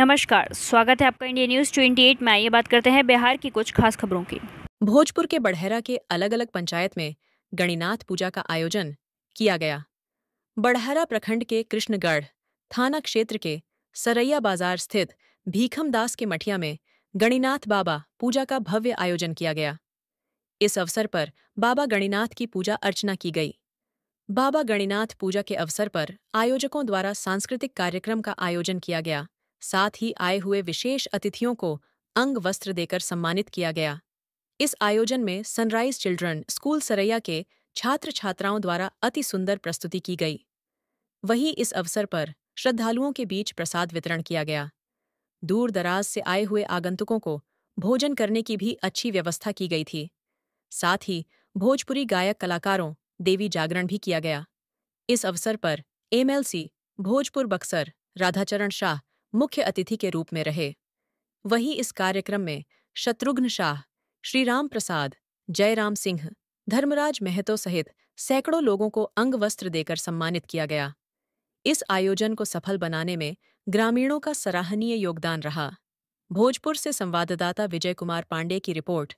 नमस्कार स्वागत है आपका इंडिया न्यूज 28 में आइए बात करते हैं बिहार की कुछ खास खबरों की भोजपुर के बड़हरा के अलग अलग पंचायत में गणिनाथ पूजा का आयोजन किया गया बड़हरा प्रखंड के कृष्णगढ़ थाना क्षेत्र के सरैया बाजार स्थित दास के मठिया में गणिनाथ बाबा पूजा का भव्य आयोजन किया गया इस अवसर पर बाबा गणिनाथ की पूजा अर्चना की गई बाबा गणिनाथ पूजा के अवसर पर आयोजकों द्वारा सांस्कृतिक कार्यक्रम का आयोजन किया गया साथ ही आए हुए विशेष अतिथियों को अंग वस्त्र देकर सम्मानित किया गया इस आयोजन में सनराइज चिल्ड्रन स्कूल सरैया के छात्र छात्राओं द्वारा अति सुंदर प्रस्तुति की गई वहीं इस अवसर पर श्रद्धालुओं के बीच प्रसाद वितरण किया गया दूर दराज से आए हुए आगंतुकों को भोजन करने की भी अच्छी व्यवस्था की गई थी साथ ही भोजपुरी गायक कलाकारों देवी जागरण भी किया गया इस अवसर पर एमएलसी भोजपुर बक्सर राधाचरण शाह मुख्य अतिथि के रूप में रहे वहीं इस कार्यक्रम में शत्रुघ्न शाह श्रीराम प्रसाद जयराम सिंह धर्मराज महतो सहित सैकड़ों लोगों को अंग वस्त्र देकर सम्मानित किया गया इस आयोजन को सफल बनाने में ग्रामीणों का सराहनीय योगदान रहा भोजपुर से संवाददाता विजय कुमार पांडे की रिपोर्ट